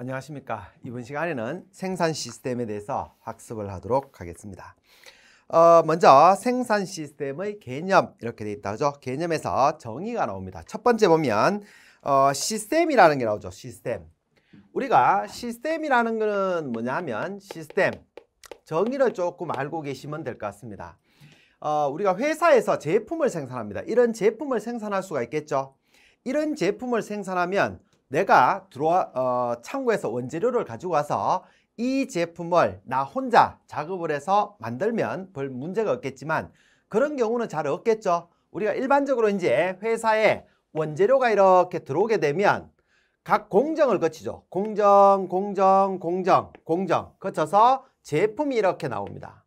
안녕하십니까. 이번 시간에는 생산 시스템에 대해서 학습을 하도록 하겠습니다. 어, 먼저 생산 시스템의 개념 이렇게 돼 있다 죠 개념에서 정의가 나옵니다. 첫 번째 보면 어, 시스템이라는 게 나오죠. 시스템. 우리가 시스템이라는 것은 뭐냐면 시스템 정의를 조금 알고 계시면 될 것 같습니다. 어, 우리가 회사에서 제품을 생산합니다. 이런 제품을 생산할 수가 있겠죠. 이런 제품을 생산하면 내가 들어와 어, 창고에서 원재료를 가지고 와서 이 제품을 나 혼자 작업을 해서 만들면 별 문제가 없겠지만 그런 경우는 잘 없겠죠. 우리가 일반적으로 이제 회사에 원재료가 이렇게 들어오게 되면 각 공정을 거치죠. 공정, 공정, 공정, 공정 거쳐서 제품이 이렇게 나옵니다.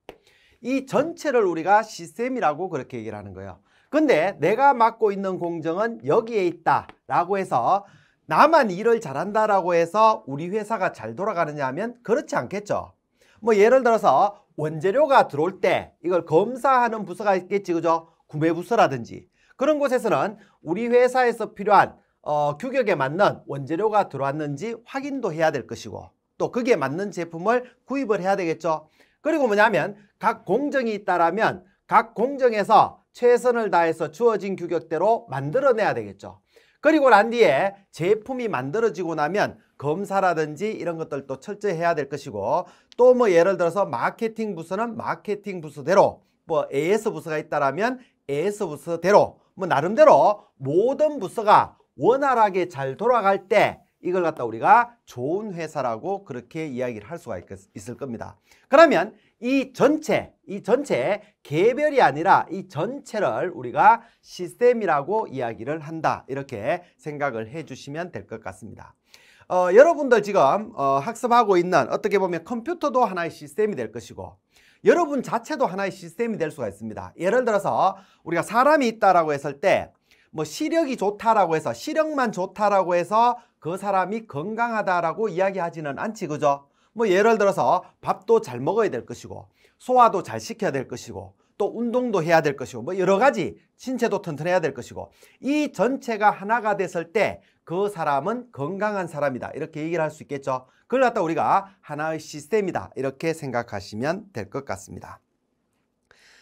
이 전체를 우리가 시스템이라고 그렇게 얘기를 하는 거예요. 근데 내가 맡고 있는 공정은 여기에 있다라고 해서 나만 일을 잘한다라고 해서 우리 회사가 잘 돌아가느냐 하면 그렇지 않겠죠. 뭐 예를 들어서 원재료가 들어올 때 이걸 검사하는 부서가 있겠지 그죠? 구매 부서라든지 그런 곳에서는 우리 회사에서 필요한 어, 규격에 맞는 원재료가 들어왔는지 확인도 해야 될 것이고 또 그게 맞는 제품을 구입을 해야 되겠죠. 그리고 뭐냐면 각 공정이 있다라면 각 공정에서 최선을 다해서 주어진 규격대로 만들어내야 되겠죠. 그리고 난 뒤에 제품이 만들어지고 나면 검사라든지 이런 것들도 철저히 해야 될 것이고 또 뭐 예를 들어서 마케팅 부서는 마케팅 부서대로 뭐 AS 부서가 있다라면 AS 부서대로 뭐 나름대로 모든 부서가 원활하게 잘 돌아갈 때 이걸 갖다 우리가 좋은 회사라고 그렇게 이야기를 할 수가 있, 있을 겁니다. 그러면 이 전체, 이 전체 개별이 아니라 이 전체를 우리가 시스템이라고 이야기를 한다. 이렇게 생각을 해주시면 될 것 같습니다. 어, 여러분들 지금 어, 학습하고 있는 어떻게 보면 컴퓨터도 하나의 시스템이 될 것이고 여러분 자체도 하나의 시스템이 될 수가 있습니다. 예를 들어서 우리가 사람이 있다라고 했을 때 뭐 시력이 좋다라고 해서 시력만 좋다라고 해서 그 사람이 건강하다라고 이야기하지는 않지 그죠? 뭐 예를 들어서 밥도 잘 먹어야 될 것이고 소화도 잘 시켜야 될 것이고 또 운동도 해야 될 것이고 뭐 여러 가지 신체도 튼튼해야 될 것이고 이 전체가 하나가 됐을 때 그 사람은 건강한 사람이다 이렇게 얘기를 할 수 있겠죠 그걸 갖다 우리가 하나의 시스템이다 이렇게 생각하시면 될 것 같습니다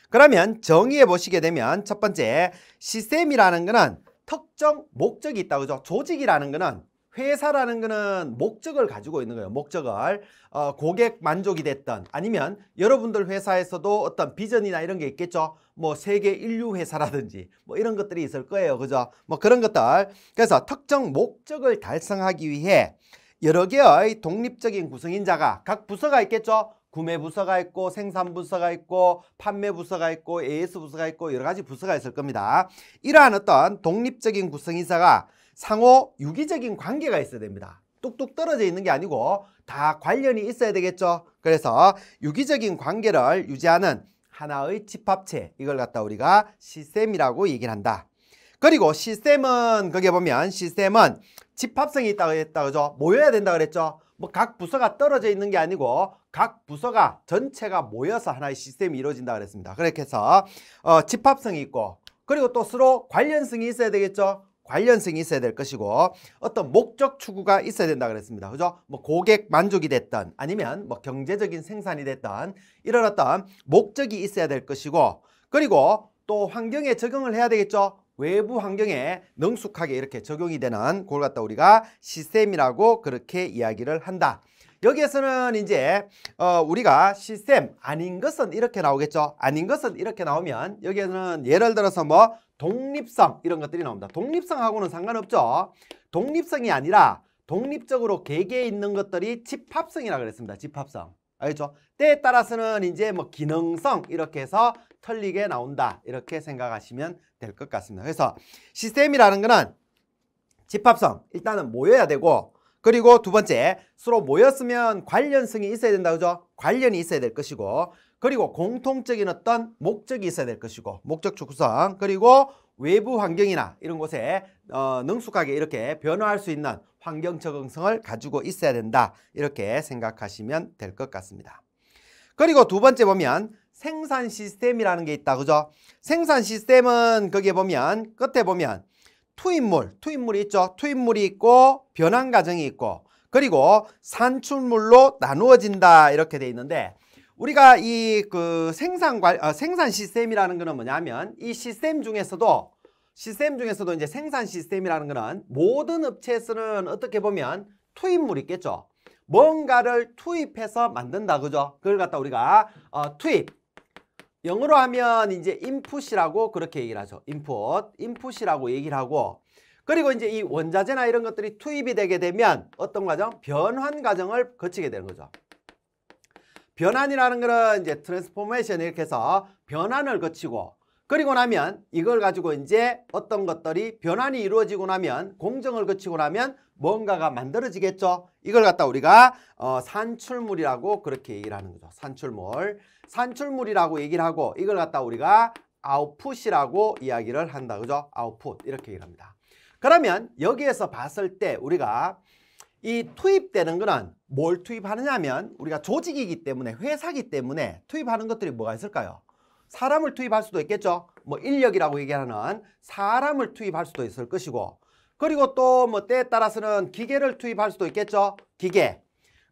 그러면 정의해 보시게 되면 첫 번째 시스템이라는 거는 특정 목적이 있다 그죠 조직이라는 거는 회사라는 거는 목적을 가지고 있는 거예요. 목적을 어, 고객 만족이 됐던 아니면 여러분들 회사에서도 어떤 비전이나 이런 게 있겠죠. 뭐 세계 인류 회사라든지 뭐 이런 것들이 있을 거예요. 그죠? 뭐 그런 것들. 그래서 특정 목적을 달성하기 위해 여러 개의 독립적인 구성인 자가 각 부서가 있겠죠. 구매 부서가 있고 생산 부서가 있고 판매 부서가 있고 AS 부서가 있고 여러 가지 부서가 있을 겁니다. 이러한 어떤 독립적인 구성인사가 상호 유기적인 관계가 있어야 됩니다. 뚝뚝 떨어져 있는 게 아니고 다 관련이 있어야 되겠죠. 그래서 유기적인 관계를 유지하는 하나의 집합체 이걸 갖다 우리가 시스템이라고 얘기를 한다. 그리고 시스템은 거기에 보면 시스템은 집합성이 있다고 했다 그죠? 모여야 된다 그랬죠? 뭐 각 부서가 떨어져 있는 게 아니고 각 부서가 전체가 모여서 하나의 시스템이 이루어진다 그랬습니다. 그렇게 해서 어, 집합성이 있고 그리고 또 서로 관련성이 있어야 되겠죠? 관련성이 있어야 될 것이고 어떤 목적 추구가 있어야 된다 그랬습니다. 그죠? 뭐 고객 만족이 됐던 아니면 뭐 경제적인 생산이 됐던 이런 어떤 목적이 있어야 될 것이고 그리고 또 환경에 적응을 해야 되겠죠. 외부 환경에 능숙하게 이렇게 적용이 되는 그걸 갖다 우리가 시스템이라고 그렇게 이야기를 한다. 여기에서는 이제 어, 우리가 시스템 아닌 것은 이렇게 나오겠죠. 아닌 것은 이렇게 나오면 여기에는 서 예를 들어서 뭐 독립성 이런 것들이 나옵니다. 독립성하고는 상관없죠. 독립성이 아니라 독립적으로 개개에 있는 것들이 집합성이라고 그랬습니다. 집합성. 알죠? 겠 때에 따라서는 이제 뭐 기능성 이렇게 해서 틀리게 나온다. 이렇게 생각하시면 될 것 같습니다. 그래서 시스템이라는 거는 집합성 일단은 모여야 되고 그리고 두 번째, 서로 모였으면 관련성이 있어야 된다, 그죠? 관련이 있어야 될 것이고, 그리고 공통적인 어떤 목적이 있어야 될 것이고, 목적 축구성, 그리고 외부 환경이나 이런 곳에 어, 능숙하게 이렇게 변화할 수 있는 환경 적응성을 가지고 있어야 된다, 이렇게 생각하시면 될 것 같습니다. 그리고 두 번째 보면 생산 시스템이라는 게 있다, 그죠? 생산 시스템은 거기에 보면, 끝에 보면 투입물, 투입물이 있죠. 투입물이 있고 변환 과정이 있고 그리고 산출물로 나누어진다 이렇게 돼 있는데 우리가 이 그 생산 관 어, 생산 시스템이라는 거는 뭐냐면 이 시스템 중에서도 시스템 중에서도 이제 생산 시스템이라는 거는 모든 업체에서는 어떻게 보면 투입물이 있겠죠. 뭔가를 투입해서 만든다 그죠? 그걸 갖다 우리가 어, 투입 영어로 하면 이제 인풋이라고 그렇게 얘기를 하죠. 인풋, 인풋이라고 얘기를 하고 그리고 이제 이 원자재나 이런 것들이 투입이 되게 되면 어떤 과정? 변환 과정을 거치게 되는 거죠. 변환이라는 거는 이제 트랜스포메이션 이렇게 해서 변환을 거치고 그리고 나면 이걸 가지고 이제 어떤 것들이 변환이 이루어지고 나면 공정을 거치고 나면 뭔가가 만들어지겠죠. 이걸 갖다 우리가 어, 산출물이라고 그렇게 얘기를 하는 거죠. 산출물. 산출물이라고 얘기를 하고 이걸 갖다 우리가 아웃풋이라고 이야기를 한다. 그죠? 아웃풋 이렇게 얘기를 합니다. 그러면 여기에서 봤을 때 우리가 이 투입되는 거는 뭘 투입하느냐 하면 우리가 조직이기 때문에 회사기 때문에 투입하는 것들이 뭐가 있을까요? 사람을 투입할 수도 있겠죠. 뭐 인력이라고 얘기하는 사람을 투입할 수도 있을 것이고 그리고 또 뭐 때에 따라서는 기계를 투입할 수도 있겠죠. 기계.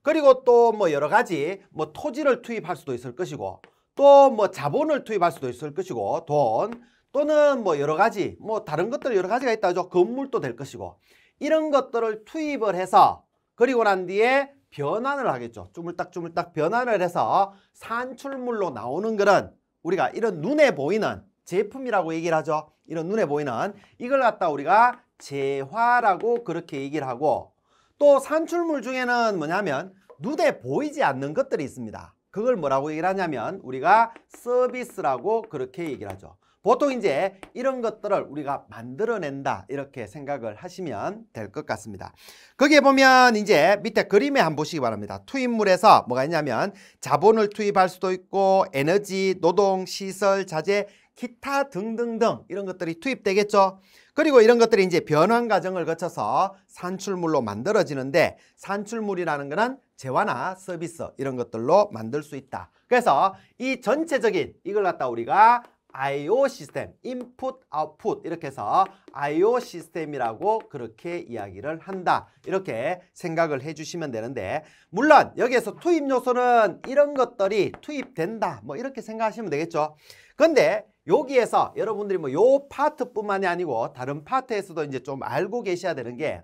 그리고 또 뭐 여러 가지 뭐 토지를 투입할 수도 있을 것이고 또 뭐 자본을 투입할 수도 있을 것이고 돈 또는 뭐 여러 가지 뭐 다른 것들 여러 가지가 있다죠. 건물도 될 것이고 이런 것들을 투입을 해서 그리고 난 뒤에 변환을 하겠죠. 주물딱주물딱 변환을 해서 산출물로 나오는 그런 우리가 이런 눈에 보이는 제품이라고 얘기를 하죠. 이런 눈에 보이는 이걸 갖다 우리가 재화라고 그렇게 얘기를 하고 또 산출물 중에는 뭐냐면 눈에 보이지 않는 것들이 있습니다. 그걸 뭐라고 얘기를 하냐면 우리가 서비스라고 그렇게 얘기를 하죠. 보통 이제 이런 것들을 우리가 만들어낸다 이렇게 생각을 하시면 될 것 같습니다. 거기에 보면 이제 밑에 그림에 한 보시기 바랍니다. 투입물에서 뭐가 있냐면 자본을 투입할 수도 있고 에너지, 노동, 시설, 자재 기타 등등등 이런 것들이 투입되겠죠. 그리고 이런 것들이 이제 변환 과정을 거쳐서 산출물로 만들어지는데 산출물이라는 거는 재화나 서비스 이런 것들로 만들 수 있다. 그래서 이 전체적인 이걸 갖다 우리가 I.O. 시스템, 인풋, 아웃풋 이렇게 해서 I.O. 시스템이라고 그렇게 이야기를 한다. 이렇게 생각을 해주시면 되는데 물론 여기에서 투입 요소는 이런 것들이 투입된다. 뭐 이렇게 생각하시면 되겠죠. 근데 여기에서 여러분들이 뭐 요 파트뿐만이 아니고 다른 파트에서도 이제 좀 알고 계셔야 되는 게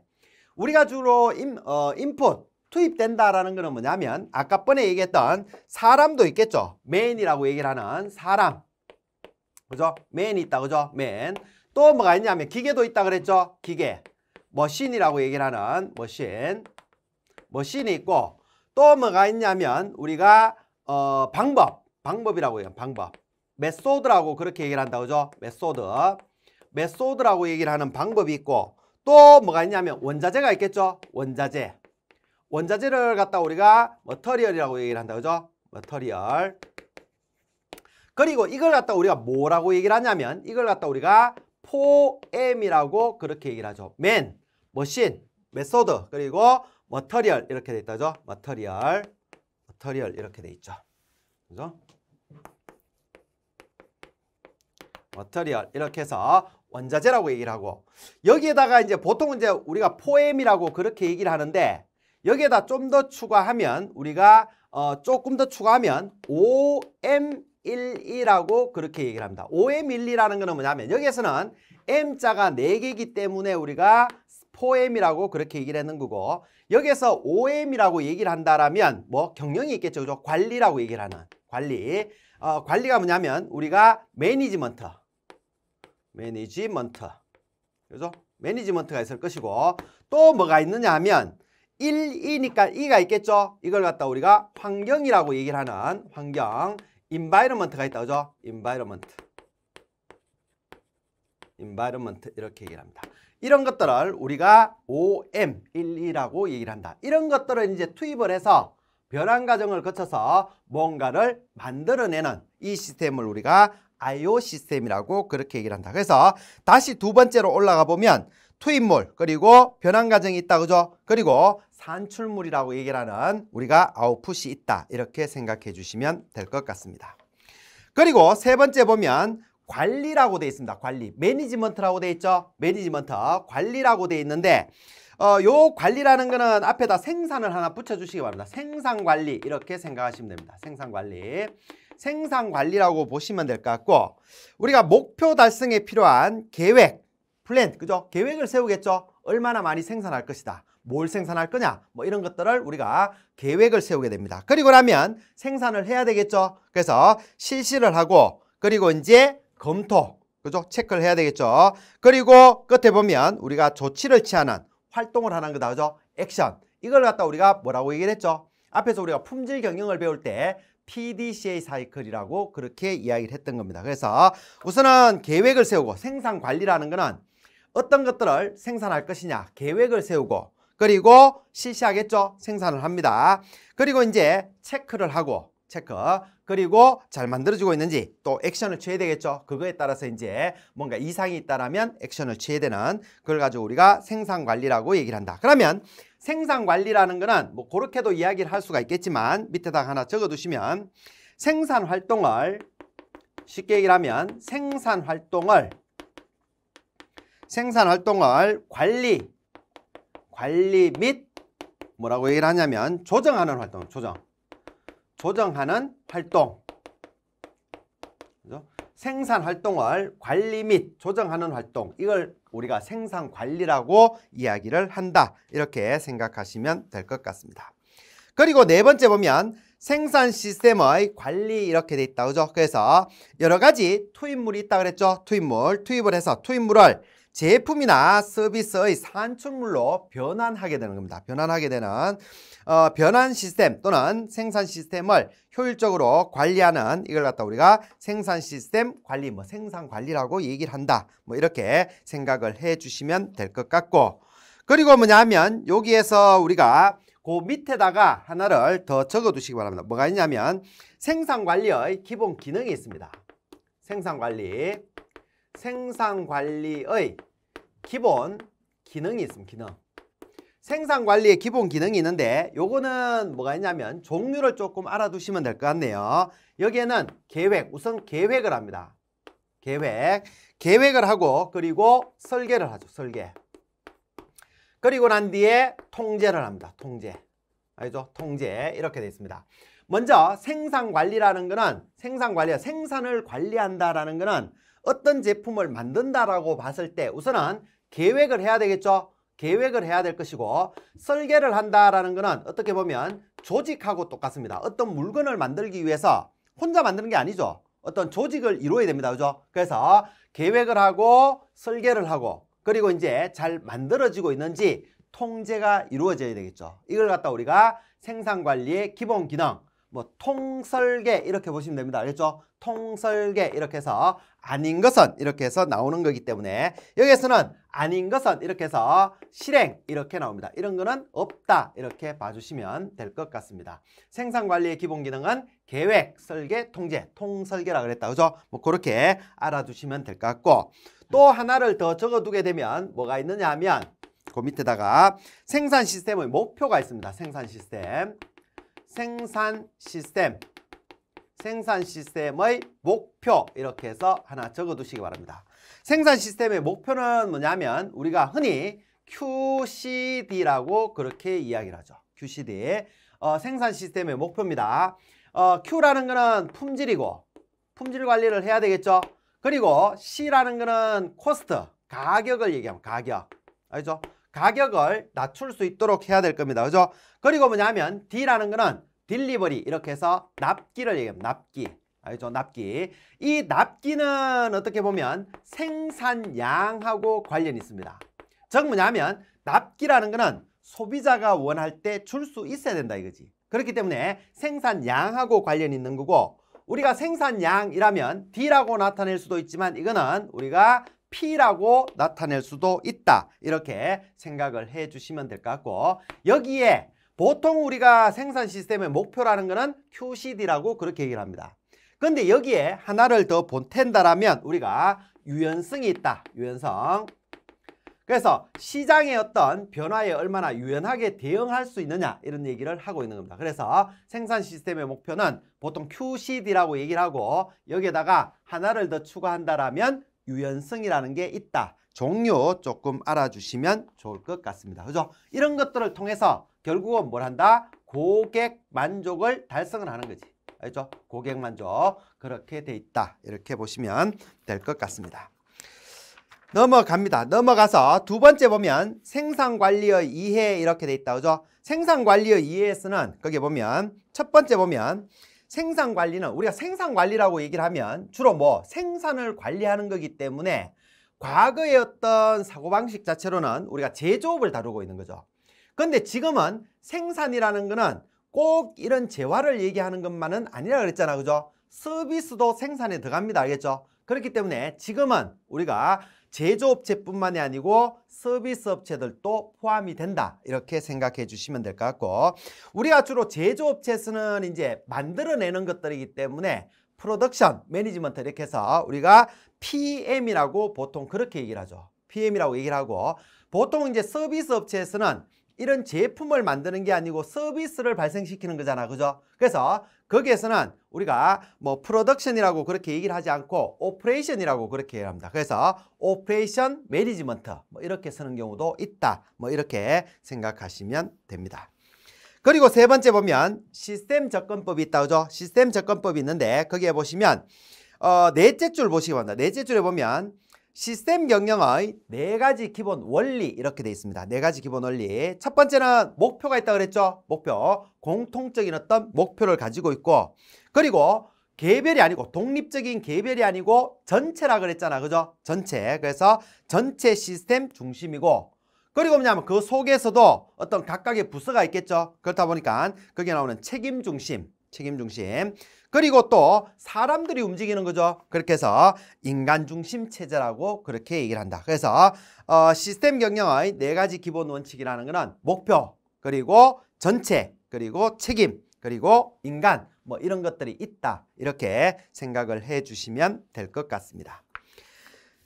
우리가 주로 임, 어, 인풋 투입된다라는 거는 뭐냐면 아까 번에 얘기했던 사람도 있겠죠. 메인이라고 얘기를 하는 사람. 그죠? 맨이 있다. 그죠? 맨. 또 뭐가 있냐면 기계도 있다 그랬죠? 기계. 머신이라고 얘기를 하는 머신. 머신이 있고 또 뭐가 있냐면 우리가 어 방법. 방법이라고 해요. 방법. 메소드라고 그렇게 얘기를 한다 그죠? 메소드. 메소드라고 얘기를 하는 방법이 있고 또 뭐가 있냐면 원자재가 있겠죠? 원자재. 원자재를 갖다 우리가 머터리얼이라고 얘기를 한다 그죠? 머터리얼. 그리고 이걸 갖다 우리가 뭐라고 얘기를 하냐면 이걸 갖다 우리가 포엠이라고 그렇게 얘기를 하죠. 맨, 머신, 메소드, 그리고 머터리얼 이렇게 돼 있다죠. 머터리얼, 머터리얼 이렇게 돼 있죠. 그죠? 머터리얼 이렇게 해서 원자재라고 얘기를 하고 여기에다가 이제 보통 이제 우리가 포엠이라고 그렇게 얘기를 하는데 여기에다 좀 더 추가하면 우리가 어 조금 더 추가하면 OM12라고 그렇게 얘기를 합니다. OM12라는 거는 뭐냐면 여기에서는 M자가 네개이기 때문에 우리가 포엠이라고 그렇게 얘기를 하는 거고 여기에서 OM이라고 얘기를 한다라면 뭐 경영이 있겠죠. 그죠? 관리라고 얘기를 하는 관리. 어, 관리가 뭐냐면 우리가 매니지먼트 매니지먼트. 그죠? 매니지먼트가 있을 것이고 또 뭐가 있느냐 하면 1이니까 이가 있겠죠? 이걸 갖다 우리가 환경이라고 얘기를 하는 환경 인바이러먼트가 있다. 그죠? 인바이러먼트. 인바이러먼트 이렇게 얘기를 합니다. 이런 것들을 우리가 OM, 1, 2라고 얘기를 한다. 이런 것들을 이제 투입을 해서 변환 과정을 거쳐서 뭔가를 만들어내는 이 시스템을 우리가 IO 시스템이라고 그렇게 얘기를 한다. 그래서 다시 두 번째로 올라가 보면 투입물 그리고 변환 과정이 있다 그죠? 그리고 산출물이라고 얘기를 하는 우리가 아웃풋이 있다 이렇게 생각해 주시면 될 것 같습니다. 그리고 세 번째 보면 관리라고 돼 있습니다. 관리. 매니지먼트라고 돼 있죠? 매니지먼트. 관리라고 돼 있는데 어, 요 관리라는 거는 앞에다 생산을 하나 붙여주시기 바랍니다. 생산관리 이렇게 생각하시면 됩니다. 생산관리. 생산 관리라고 보시면 될 것 같고 우리가 목표 달성에 필요한 계획, 플랜, 그죠? 계획을 세우겠죠? 얼마나 많이 생산할 것이다. 뭘 생산할 거냐? 뭐 이런 것들을 우리가 계획을 세우게 됩니다. 그리고 나면 생산을 해야 되겠죠? 그래서 실시를 하고 그리고 이제 검토, 그죠? 체크를 해야 되겠죠? 그리고 끝에 보면 우리가 조치를 취하는 활동을 하는 거다. 그죠? 액션. 이걸 갖다 우리가 뭐라고 얘기를 했죠? 앞에서 우리가 품질 경영을 배울 때 PDCA 사이클이라고 그렇게 이야기를 했던 겁니다. 그래서 우선은 계획을 세우고 생산 관리라는 거는 어떤 것들을 생산할 것이냐 계획을 세우고 그리고 실시하겠죠? 생산을 합니다. 그리고 이제 체크를 하고 체크 그리고 잘 만들어지고 있는지 또 액션을 취해야 되겠죠 그거에 따라서 이제 뭔가 이상이 있다면 액션을 취해야 되는 그걸 가지고 우리가 생산관리라고 얘기를 한다 그러면 생산 관리라는 거는 뭐 그렇게도 이야기를 할 수가 있겠지만 밑에다 하나 적어두시면 생산 활동을 쉽게 얘기하면 생산 활동을 생산 활동을 관리 관리 및 뭐라고 얘기를 하냐면 조정하는 활동 조정 조정하는 활동 생산 활동을 관리 및 조정하는 활동 이걸 우리가 생산 관리라고 이야기를 한다 이렇게 생각하시면 될 것 같습니다 그리고 네 번째 보면 생산 시스템의 관리 이렇게 돼 있다 그죠 그래서 여러 가지 투입물이 있다 그랬죠 투입물 투입을 해서 투입물을 제품이나 서비스의 산출물로 변환하게 되는 겁니다. 변환하게 되는 어, 변환 시스템 또는 생산 시스템을 효율적으로 관리하는 이걸 갖다 우리가 생산 시스템 관리, 뭐 생산 관리라고 얘기를 한다. 뭐 이렇게 생각을 해주시면 될 것 같고 그리고 뭐냐면 여기에서 우리가 그 밑에다가 하나를 더 적어두시기 바랍니다. 뭐가 있냐면 생산관리의 기본 기능이 있습니다. 생산관리 생산관리의 기본 기능이 있습니다. 기능. 생산관리의 기본 기능이 있는데 요거는 뭐가 있냐면 종류를 조금 알아두시면 될 것 같네요. 여기에는 계획, 우선 계획을 합니다. 계획, 계획을 하고 그리고 설계를 하죠. 설계. 그리고 난 뒤에 통제를 합니다. 통제. 알죠? 통제 이렇게 되어 있습니다. 먼저 생산관리라는 거는 생산관리, 생산을 관리한다라는 거는 어떤 제품을 만든다라고 봤을 때 우선은 계획을 해야 되겠죠. 계획을 해야 될 것이고 설계를 한다라는 것은 어떻게 보면 조직하고 똑같습니다. 어떤 물건을 만들기 위해서 혼자 만드는 게 아니죠. 어떤 조직을 이루어야 됩니다. 그죠? 그래서 계획을 하고 설계를 하고 그리고 이제 잘 만들어지고 있는지 통제가 이루어져야 되겠죠. 이걸 갖다 우리가 생산관리의 기본 기능 뭐 통설계 이렇게 보시면 됩니다. 알겠죠? 통설계 이렇게 해서 아닌 것은 이렇게 해서 나오는 거기 때문에 여기에서는 아닌 것은 이렇게 해서 실행 이렇게 나옵니다. 이런 거는 없다 이렇게 봐주시면 될 것 같습니다. 생산관리의 기본 기능은 계획, 설계, 통제, 통설계라 그랬다. 그죠? 뭐 그렇게 알아두시면 될 것 같고 또 하나를 더 적어두게 되면 뭐가 있느냐 하면 그 밑에다가 생산 시스템의 목표가 있습니다. 생산 시스템. 생산 시스템 생산 시스템의 목표 이렇게 해서 하나 적어두시기 바랍니다. 생산 시스템의 목표는 뭐냐면 우리가 흔히 QCD라고 그렇게 이야기를 하죠. QCD 어, 생산 시스템의 목표입니다. 어, Q라는 거는 품질이고 품질 관리를 해야 되겠죠. 그리고 C라는 거는 코스트 가격을 얘기하면 가격 알죠? 가격을 낮출 수 있도록 해야 될 겁니다. 그죠? 그리고 뭐냐면 D라는 거는 딜리버리 이렇게 해서 납기를 얘기합니다. 납기. 알죠? 납기. 이 납기는 어떻게 보면 생산량하고 관련이 있습니다. 즉 뭐냐면 납기라는 거는 소비자가 원할 때 줄 수 있어야 된다 이거지. 그렇기 때문에 생산량하고 관련이 있는 거고 우리가 생산량이라면 D라고 나타낼 수도 있지만 이거는 우리가 P라고 나타낼 수도 있다. 이렇게 생각을 해 주시면 될 것 같고 여기에 보통 우리가 생산 시스템의 목표라는 것은 QCD라고 그렇게 얘기를 합니다. 근데 여기에 하나를 더 본텐다라면 우리가 유연성이 있다. 유연성. 그래서 시장의 어떤 변화에 얼마나 유연하게 대응할 수 있느냐 이런 얘기를 하고 있는 겁니다. 그래서 생산 시스템의 목표는 보통 QCD라고 얘기를 하고 여기에다가 하나를 더 추가한다라면 유연성이라는 게 있다. 종류 조금 알아주시면 좋을 것 같습니다. 그죠? 이런 것들을 통해서 결국은 뭘 한다? 고객 만족을 달성을 하는 거지. 알죠? 고객 만족. 그렇게 돼 있다. 이렇게 보시면 될 것 같습니다. 넘어갑니다. 넘어가서 두 번째 보면 생산관리의 이해 이렇게 돼 있다. 그죠? 생산관리의 이해에서는 거기 보면 첫 번째 보면 생산 관리는 우리가 생산 관리라고 얘기를 하면 주로 뭐 생산을 관리하는 거기 때문에 과거의 어떤 사고방식 자체로는 우리가 제조업을 다루고 있는 거죠. 근데 지금은 생산이라는 거는 꼭 이런 재화를 얘기하는 것만은 아니라 그랬잖아. 그죠? 서비스도 생산에 들어갑니다. 알겠죠? 그렇기 때문에 지금은 우리가 제조업체뿐만이 아니고 서비스업체들도 포함이 된다 이렇게 생각해 주시면 될 것 같고 우리가 주로 제조업체에서는 이제 만들어내는 것들이기 때문에 프로덕션 매니지먼트 이렇게 해서 우리가 PM이라고 보통 그렇게 얘기를 하죠 PM이라고 얘기를 하고 보통 이제 서비스 업체에서는 이런 제품을 만드는 게 아니고 서비스를 발생시키는 거잖아. 그죠? 그래서 거기에서는 우리가 뭐 프로덕션이라고 그렇게 얘기를 하지 않고 오퍼레이션이라고 그렇게 얘기 합니다. 그래서 오퍼레이션 매니지먼트 뭐 이렇게 쓰는 경우도 있다. 뭐 이렇게 생각하시면 됩니다. 그리고 세 번째 보면 시스템 접근법이 있다. 그죠? 시스템 접근법이 있는데 거기에 보시면 어, 넷째 줄 보시기 바랍니다. 넷째 줄에 보면 시스템 경영의 네 가지 기본 원리 이렇게 돼 있습니다. 네 가지 기본 원리. 첫 번째는 목표가 있다 고 그랬죠? 목표. 공통적인 어떤 목표를 가지고 있고 그리고 개별이 아니고 독립적인 개별이 아니고 전체라 그랬잖아. 그죠? 전체. 그래서 전체 시스템 중심이고 그리고 뭐냐면 그 속에서도 어떤 각각의 부서가 있겠죠. 그렇다 보니까 거기에 나오는 책임 중심, 책임 중심. 그리고 또 사람들이 움직이는 거죠. 그렇게 해서 인간 중심 체제라고 그렇게 얘기를 한다. 그래서 어, 시스템 경영의 네 가지 기본 원칙이라는 거는 목표, 그리고 전체, 그리고 책임, 그리고 인간 뭐 이런 것들이 있다. 이렇게 생각을 해 주시면 될 것 같습니다.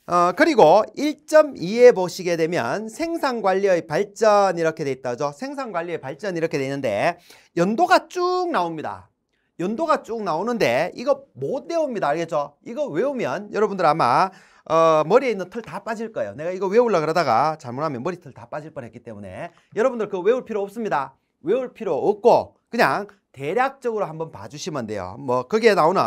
어, 그리고 1.2에 보시게 되면 생산관리의 발전 이렇게 돼 있다죠. 생산관리의 발전 이렇게 돼 있는데 연도가 쭉 나옵니다. 연도가 쭉 나오는데 이거 못 외웁니다. 알겠죠? 이거 외우면 여러분들 아마 어, 머리에 있는 털 다 빠질 거예요. 내가 이거 외우려 그러다가 잘못하면 머리털 다 빠질 뻔했기 때문에 여러분들 그거 외울 필요 없습니다. 외울 필요 없고 그냥 대략적으로 한번 봐주시면 돼요. 뭐 거기에 나오는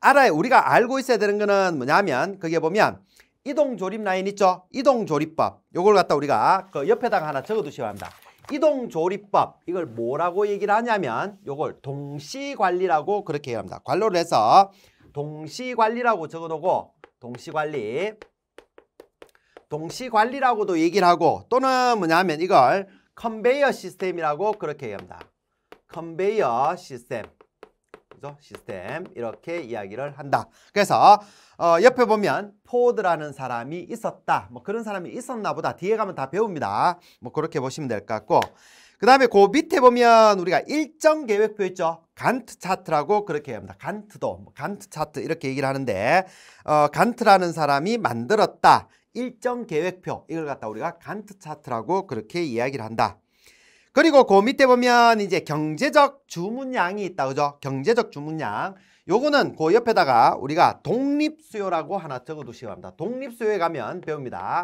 알아야 우리가 알고 있어야 되는 거는 뭐냐면 거기에 보면 이동 조립 라인 있죠? 이동 조립법. 요걸 갖다 우리가 그 옆에다가 하나 적어 두셔야 합니다. 이동조리법 이걸 뭐라고 얘기를 하냐면 이걸 동시관리라고 그렇게 해야 합니다. 관로를 해서 동시관리라고 적어놓고 동시관리 동시관리라고도 얘기를 하고 또는 뭐냐면 이걸 컨베이어 시스템이라고 그렇게 얘기합니다. 컨베이어 시스템 그래서 시스템 이렇게 이야기를 한다. 그래서 어, 옆에 보면 포드라는 사람이 있었다. 뭐 그런 사람이 있었나 보다. 뒤에 가면 다 배웁니다. 뭐 그렇게 보시면 될 것 같고 그 다음에 그 밑에 보면 우리가 일정 계획표 있죠. 간트 차트라고 그렇게 합니다. 간트도, 간트 차트 이렇게 얘기를 하는데 어, 간트라는 사람이 만들었다. 일정 계획표 이걸 갖다 우리가 간트 차트라고 그렇게 이야기를 한다. 그리고 그 밑에 보면 이제 경제적 주문량이 있다. 그죠? 경제적 주문량. 요거는 그 옆에다가 우리가 독립수요라고 하나 적어두시기 바랍니다. 독립수요에 가면 배웁니다.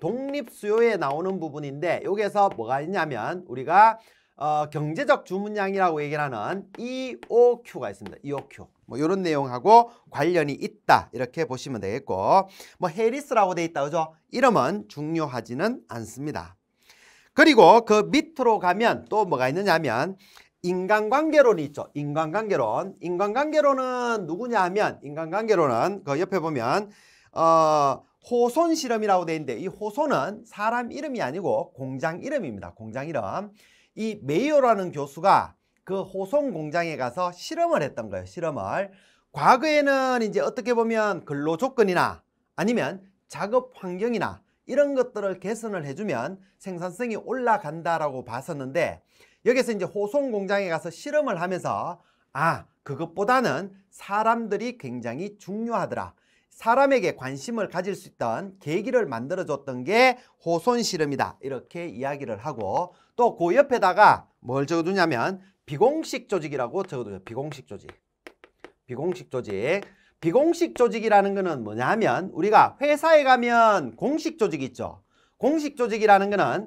독립수요에 나오는 부분인데 여기에서 뭐가 있냐면 우리가 어, 경제적 주문량이라고 얘기를 하는 EOQ가 있습니다. EOQ. 뭐요런 내용하고 관련이 있다 이렇게 보시면 되겠고 뭐 해리스라고 돼 있다 그죠? 이름은 중요하지는 않습니다. 그리고 그 밑으로 가면 또 뭐가 있느냐면 인간관계론이 있죠. 인간관계론. 인간관계론은 누구냐 하면 인간관계론은 그 옆에 보면 어 호손 실험이라고 돼 있는데 이 호손은 사람 이름이 아니고 공장 이름입니다. 공장 이름. 이 메이어라는 교수가 그 호손 공장에 가서 실험을 했던 거예요. 실험을. 과거에는 이제 어떻게 보면 근로 조건이나 아니면 작업 환경이나 이런 것들을 개선을 해주면 생산성이 올라간다라고 봤었는데 여기서 이제 호송 공장에 가서 실험을 하면서 아 그것보다는 사람들이 굉장히 중요하더라. 사람에게 관심을 가질 수 있던 계기를 만들어줬던 게 호손 실험이다. 이렇게 이야기를 하고 또 그 옆에다가 뭘 적어두냐면 비공식 조직이라고 적어두죠. 비공식 조직. 비공식 조직. 비공식 조직이라는 것은 뭐냐면 우리가 회사에 가면 공식 조직 있죠. 공식 조직이라는 것은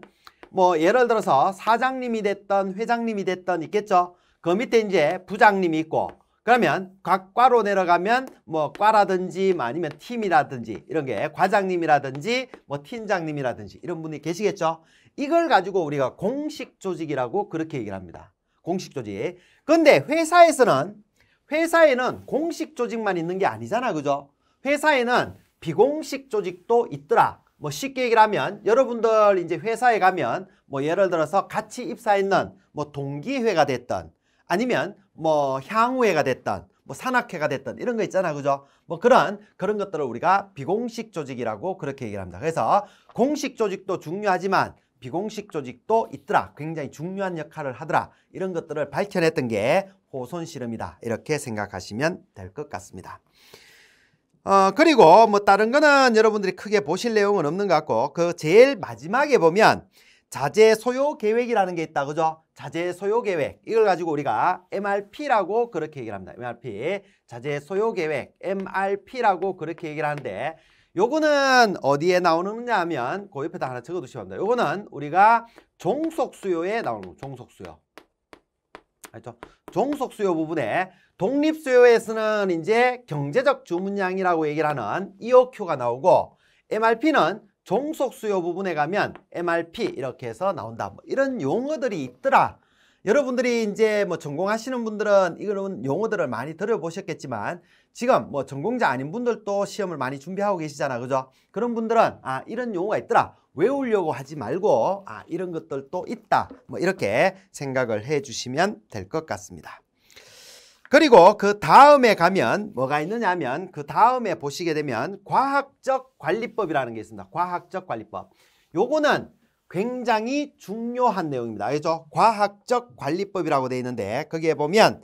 뭐 예를 들어서 사장님이 됐던 회장님이 됐던 있겠죠. 그 밑에 이제 부장님이 있고 그러면 각 과로 내려가면 뭐 과라든지 뭐 아니면 팀이라든지 이런 게 과장님이라든지 뭐 팀장님이라든지 이런 분이 계시겠죠. 이걸 가지고 우리가 공식 조직이라고 그렇게 얘기를 합니다. 공식 조직. 근데 회사에서는 회사에는 공식 조직만 있는 게 아니잖아 그죠? 회사에는 비공식 조직도 있더라 뭐 쉽게 얘기를 하면 여러분들 이제 회사에 가면 뭐 예를 들어서 같이 입사했는 뭐 동기회가 됐던 아니면 뭐 향후회가 됐던 뭐 산악회가 됐던 이런 거 있잖아 그죠? 뭐 그런 그런 것들을 우리가 비공식 조직이라고 그렇게 얘기를 합니다 그래서 공식 조직도 중요하지만 비공식 조직도 있더라. 굉장히 중요한 역할을 하더라. 이런 것들을 밝혀냈던 게 호손 씨름이다. 이렇게 생각하시면 될 것 같습니다. 어, 그리고 뭐 다른 거는 여러분들이 크게 보실 내용은 없는 것 같고 그 제일 마지막에 보면 자재 소요 계획이라는 게 있다. 그죠? 자재 소요 계획. 이걸 가지고 우리가 MRP라고 그렇게 얘기를 합니다. MRP. 자재 소요 계획. MRP라고 그렇게 얘기를 하는데 요거는 어디에 나오느냐 하면 그 옆에다 하나 적어 두시면 됩니다. 요거는 우리가 종속 수요에 나오는 종속 수요. 알죠? 종속 수요 부분에 독립 수요에서는 이제 경제적 주문량이라고 얘기를 하는 EOQ가 나오고 MRP는 종속 수요 부분에 가면 MRP 이렇게 해서 나온다. 뭐 이런 용어들이 있더라. 여러분들이 이제 뭐 전공하시는 분들은 이런 용어들을 많이 들어보셨겠지만 지금 뭐 전공자 아닌 분들도 시험을 많이 준비하고 계시잖아. 그죠? 그런 분들은 아, 이런 용어가 있더라. 외우려고 하지 말고 아 이런 것들도 있다 뭐 이렇게 생각을 해주시면 될 것 같습니다. 그리고 그 다음에 가면 뭐가 있느냐면 하그 다음에 보시게 되면 과학적 관리법이라는 게 있습니다. 과학적 관리법. 요거는 굉장히 중요한 내용입니다. 알죠? 과학적 관리법이라고 되어 있는데 거기에 보면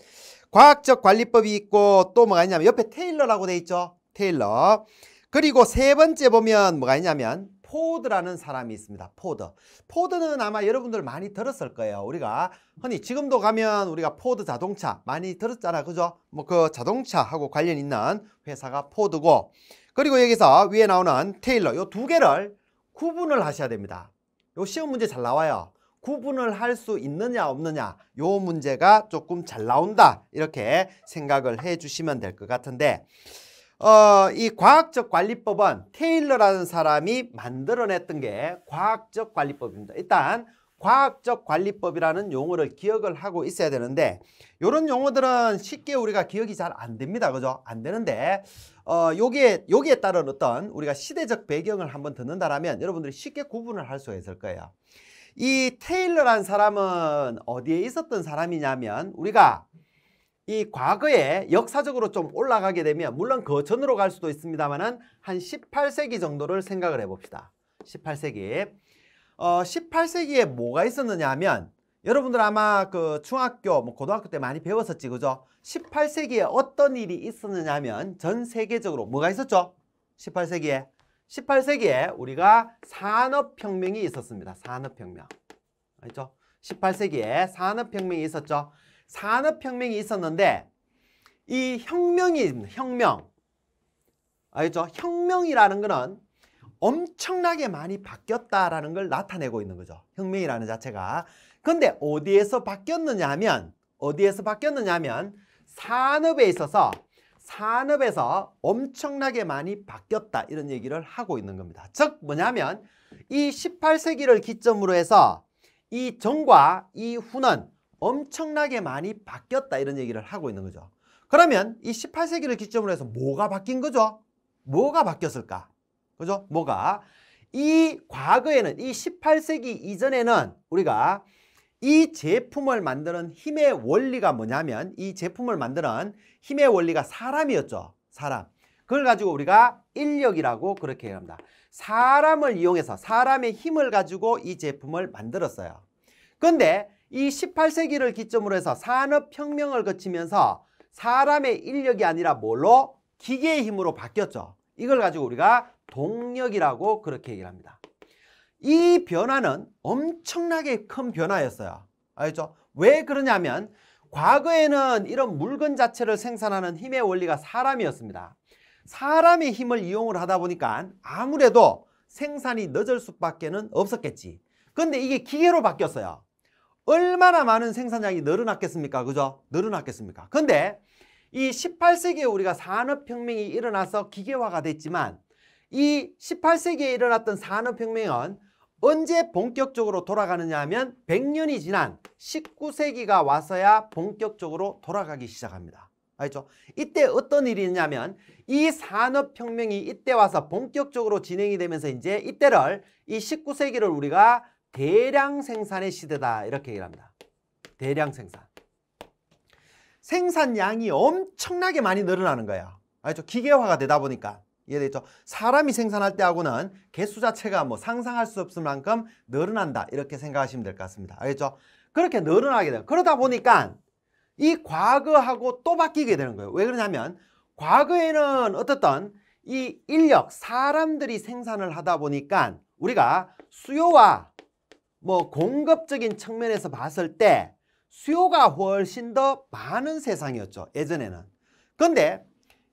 과학적 관리법이 있고 또 뭐가 있냐면 옆에 테일러라고 돼 있죠. 테일러. 그리고 세 번째 보면 뭐가 있냐면 포드라는 사람이 있습니다. 포드. 포드는 아마 여러분들 많이 들었을 거예요. 우리가 흔히 지금도 가면 우리가 포드 자동차 많이 들었잖아. 그죠? 뭐 그 자동차하고 관련 있는 회사가 포드고 그리고 여기서 위에 나오는 테일러 요 두 개를 구분을 하셔야 됩니다. 요 시험 문제 잘 나와요. 구분을 할 수 있느냐 없느냐 요 문제가 조금 잘 나온다 이렇게 생각을 해주시면 될 것 같은데 어, 이 과학적 관리법은 테일러라는 사람이 만들어냈던 게 과학적 관리법입니다. 일단 과학적 관리법이라는 용어를 기억을 하고 있어야 되는데 이런 용어들은 쉽게 우리가 기억이 잘 안 됩니다. 그죠? 안 되는데 어, 여기에, 여기에 따른 어떤 우리가 시대적 배경을 한번 듣는다라면 여러분들이 쉽게 구분을 할수가 있을 거예요. 이 테일러란 사람은 어디에 있었던 사람이냐면 우리가 이 과거에 역사적으로 좀 올라가게 되면 물론 그 전으로 갈 수도 있습니다만은 한 18세기 정도를 생각을 해봅시다. 18세기. 어, 18세기에 뭐가 있었느냐 하면 여러분들 아마 그 중학교, 뭐 고등학교 때 많이 배웠었지, 그죠? 18세기에 어떤 일이 있었느냐 하면 전 세계적으로 뭐가 있었죠? 18세기에. 18세기에 우리가 산업혁명이 있었습니다. 산업혁명. 알죠? 18세기에 산업혁명이 있었죠. 산업혁명이 있었는데 이 혁명이 혁명 알겠죠? 혁명이라는 거는 엄청나게 많이 바뀌었다라는 걸 나타내고 있는 거죠. 혁명이라는 자체가. 근데 어디에서 바뀌었느냐 하면 어디에서 바뀌었느냐 하면 산업에 있어서 산업에서 엄청나게 많이 바뀌었다 이런 얘기를 하고 있는 겁니다. 즉 뭐냐면 이 18세기를 기점으로 해서 이 전과 이 후는 엄청나게 많이 바뀌었다 이런 얘기를 하고 있는 거죠. 그러면 이 18세기를 기점으로 해서 뭐가 바뀐 거죠? 뭐가 바뀌었을까? 그죠? 뭐가? 이 과거에는 이 18세기 이전에는 우리가 이 제품을 만드는 힘의 원리가 뭐냐면 이 제품을 만드는 힘의 원리가 사람이었죠. 사람. 그걸 가지고 우리가 인력이라고 그렇게 합니다. 사람을 이용해서 사람의 힘을 가지고 이 제품을 만들었어요. 근데 이 18세기를 기점으로 해서 산업혁명을 거치면서 사람의 인력이 아니라 뭘로? 기계의 힘으로 바뀌었죠. 이걸 가지고 우리가 동력이라고 그렇게 얘기를 합니다. 이 변화는 엄청나게 큰 변화였어요. 알죠? 왜 그러냐면 과거에는 이런 물건 자체를 생산하는 힘의 원리가 사람이었습니다. 사람의 힘을 이용을 하다 보니까 아무래도 생산이 늦을 수밖에 는 없었겠지. 근데 이게 기계로 바뀌었어요. 얼마나 많은 생산량이 늘어났겠습니까? 그죠? 늘어났겠습니까? 근데 이 18세기에 우리가 산업혁명이 일어나서 기계화가 됐지만 이 18세기에 일어났던 산업혁명은 언제 본격적으로 돌아가느냐 하면 100년이 지난 19세기가 와서야 본격적으로 돌아가기 시작합니다. 알죠? 이때 어떤 일이 있냐면 이 산업혁명이 이때 와서 본격적으로 진행이 되면서 이제 이때를 이 19세기를 우리가 대량 생산의 시대다 이렇게 얘기를 합니다. 대량 생산. 생산량이 엄청나게 많이 늘어나는 거야. 알죠? 기계화가 되다 보니까. 이해되죠? 사람이 생산할 때하고는 개수 자체가 뭐 상상할 수 없을 만큼 늘어난다. 이렇게 생각하시면 될 것 같습니다. 알겠죠? 그렇게 늘어나게 돼요. 그러다 보니까 이 과거하고 또 바뀌게 되는 거예요. 왜 그러냐면 과거에는 어떻든이 인력, 사람들이 생산을 하다 보니까 우리가 수요와 뭐 공급적인 측면에서 봤을 때 수요가 훨씬 더 많은 세상이었죠. 예전에는. 근데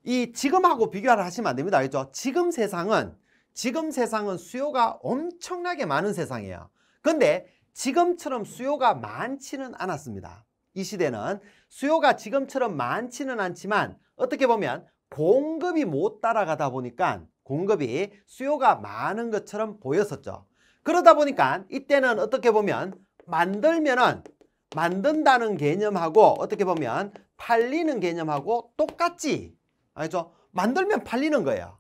이 지금하고 비교를 하시면 안 됩니다. 알죠? 지금 세상은 지금 세상은 수요가 엄청나게 많은 세상이에요. 근데 지금처럼 수요가 많지는 않았습니다. 이 시대는 수요가 지금처럼 많지는 않지만 어떻게 보면 공급이 못 따라가다 보니까 공급이 수요가 많은 것처럼 보였었죠. 그러다 보니까 이때는 어떻게 보면 만들면은 만든다는 개념하고 어떻게 보면 팔리는 개념하고 똑같지. 알죠? 만들면 팔리는 거예요.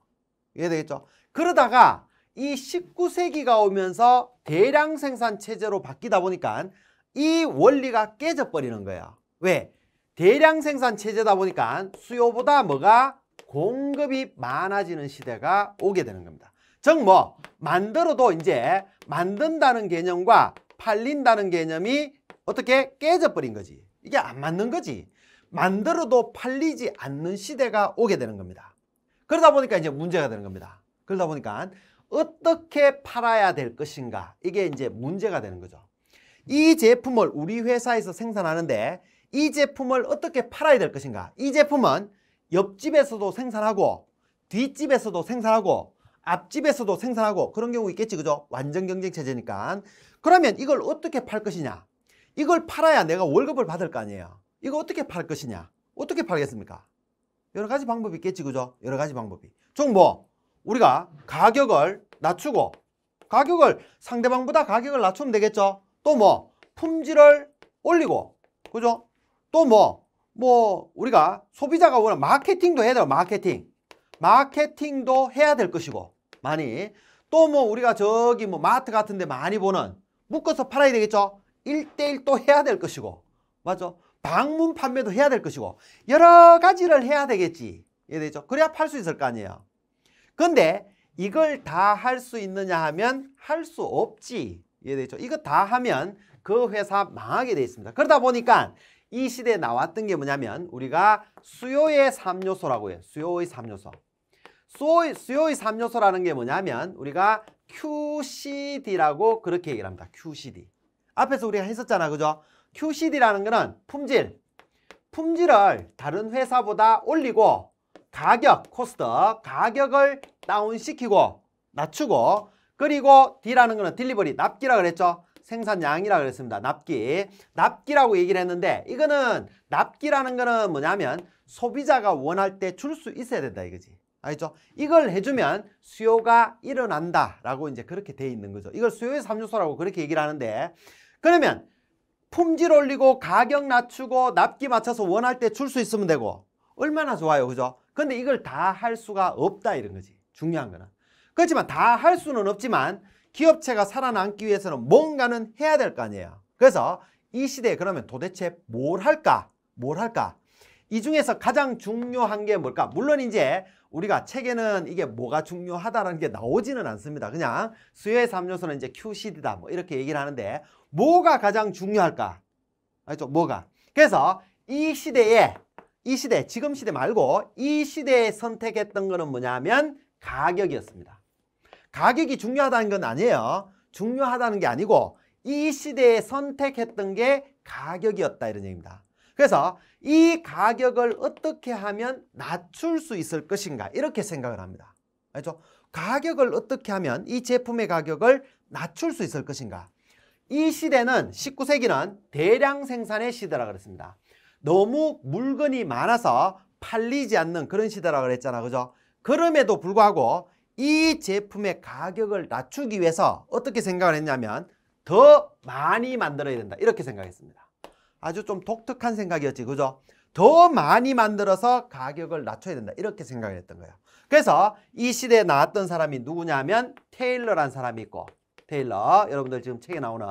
이해되겠죠? 그러다가 이 19세기가 오면서 대량 생산 체제로 바뀌다 보니까 이 원리가 깨져버리는 거예요. 왜? 대량 생산 체제다 보니까 수요보다 뭐가 공급이 많아지는 시대가 오게 되는 겁니다. 즉뭐 만들어도 이제 만든다는 개념과 팔린다는 개념이 어떻게 깨져버린 거지. 이게 안 맞는 거지. 만들어도 팔리지 않는 시대가 오게 되는 겁니다. 그러다 보니까 이제 문제가 되는 겁니다. 그러다 보니까 어떻게 팔아야 될 것인가 이게 이제 문제가 되는 거죠. 이 제품을 우리 회사에서 생산하는데 이 제품을 어떻게 팔아야 될 것인가 이 제품은 옆집에서도 생산하고 뒷집에서도 생산하고 앞집에서도 생산하고 그런 경우 있겠지 그죠? 완전 경쟁 체제니까 그러면 이걸 어떻게 팔 것이냐 이걸 팔아야 내가 월급을 받을 거 아니에요 이거 어떻게 팔 것이냐 어떻게 팔겠습니까? 여러 가지 방법이 있겠지 그죠? 여러 가지 방법이 총뭐 우리가 가격을 낮추고 가격을 상대방보다 가격을 낮추면 되겠죠 또 뭐 품질을 올리고 그죠? 또 뭐뭐 뭐 우리가 소비자가 원하는 마케팅도 해야 돼요 마케팅 마케팅도 해야 될 것이고 많이. 또 뭐 우리가 저기 뭐 마트 같은 데 많이 보는 묶어서 팔아야 되겠죠? 1대1도 해야 될 것이고. 맞죠? 방문 판매도 해야 될 것이고. 여러 가지를 해야 되겠지. 이해되죠? 그래야 팔 수 있을 거 아니에요. 근데 이걸 다 할 수 있느냐 하면 할 수 없지. 이해되죠? 이거 다 하면 그 회사 망하게 돼 있습니다. 그러다 보니까 이 시대에 나왔던 게 뭐냐면 우리가 수요의 3요소라고 해요. 수요의 3요소. 소의, 수요의 3요소라는 게 뭐냐면 우리가 QCD라고 그렇게 얘기를 합니다. QCD. 앞에서 우리가 했었잖아. 그죠? QCD라는 거는 품질. 품질을 다른 회사보다 올리고 가격, 코스트, 가격을 다운시키고 낮추고 그리고 D라는 거는 딜리버리, 납기라 그랬죠? 생산량이라 고 그랬습니다. 납기. 납기라고 얘기를 했는데 이거는 납기라는 거는 뭐냐면 소비자가 원할 때 줄 수 있어야 된다 이거지. 알겠죠? 이걸 해주면 수요가 일어난다라고 이제 그렇게 돼 있는 거죠. 이걸 수요의 삼요소라고 그렇게 얘기를 하는데 그러면 품질 올리고 가격 낮추고 납기 맞춰서 원할 때 줄 수 있으면 되고 얼마나 좋아요. 그죠? 근데 이걸 다 할 수가 없다 이런 거지. 중요한 거는. 그렇지만 다 할 수는 없지만 기업체가 살아남기 위해서는 뭔가는 해야 될 거 아니에요. 그래서 이 시대에 그러면 도대체 뭘 할까? 뭘 할까? 이 중에서 가장 중요한 게 뭘까? 물론 이제 우리가 책에는 이게 뭐가 중요하다라는 게 나오지는 않습니다. 그냥 수요의 3요소는 이제 QCD다 뭐 이렇게 얘기를 하는데 뭐가 가장 중요할까? 알죠? 뭐가? 그래서 이 시대에 이 시대, 지금 시대 말고 이 시대에 선택했던 거는 뭐냐면 가격이었습니다. 가격이 중요하다는 건 아니에요. 중요하다는 게 아니고 이 시대에 선택했던 게 가격이었다 이런 얘기입니다. 그래서 이 가격을 어떻게 하면 낮출 수 있을 것인가 이렇게 생각을 합니다. 알죠? 가격을 어떻게 하면 이 제품의 가격을 낮출 수 있을 것인가 이 시대는 19세기는 대량 생산의 시대라고 그랬습니다. 너무 물건이 많아서 팔리지 않는 그런 시대라고 그랬잖아. 그죠? 그럼에도 불구하고 이 제품의 가격을 낮추기 위해서 어떻게 생각을 했냐면 더 많이 만들어야 된다. 이렇게 생각했습니다. 아주 좀 독특한 생각이었지. 그죠? 더 많이 만들어서 가격을 낮춰야 된다. 이렇게 생각을 했던 거예요. 그래서 이 시대에 나왔던 사람이 누구냐면 테일러란 사람이 있고 테일러 여러분들 지금 책에 나오는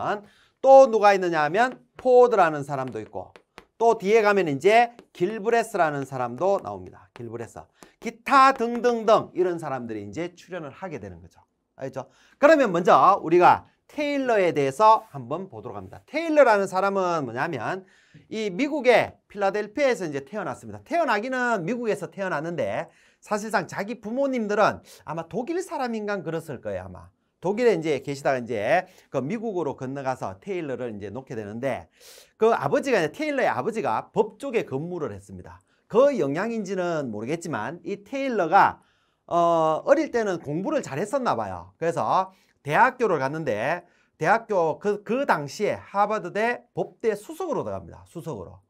또 누가 있느냐 하면 포드라는 사람도 있고 또 뒤에 가면 이제 길브레스라는 사람도 나옵니다. 길브레스. 기타 등등등 이런 사람들이 이제 출연을 하게 되는 거죠. 알죠? 그러면 먼저 우리가 테일러에 대해서 한번 보도록 합니다. 테일러라는 사람은 뭐냐면 이 미국의 필라델피아에서 이제 태어났습니다. 태어나기는 미국에서 태어났는데 사실상 자기 부모님들은 아마 독일 사람인가 그랬을 거예요, 아마. 독일에 이제 계시다가 이제 그 미국으로 건너가서 테일러를 이제 놓게 되는데 그 아버지가 테일러의 아버지가 법조계 근무를 했습니다. 그 영향인지는 모르겠지만 이 테일러가 어, 어릴 때는 공부를 잘했었나 봐요. 그래서 대학교를 갔는데 대학교 그, 그 당시에 하버드대 법대 수석으로 들어갑니다. 수석으로.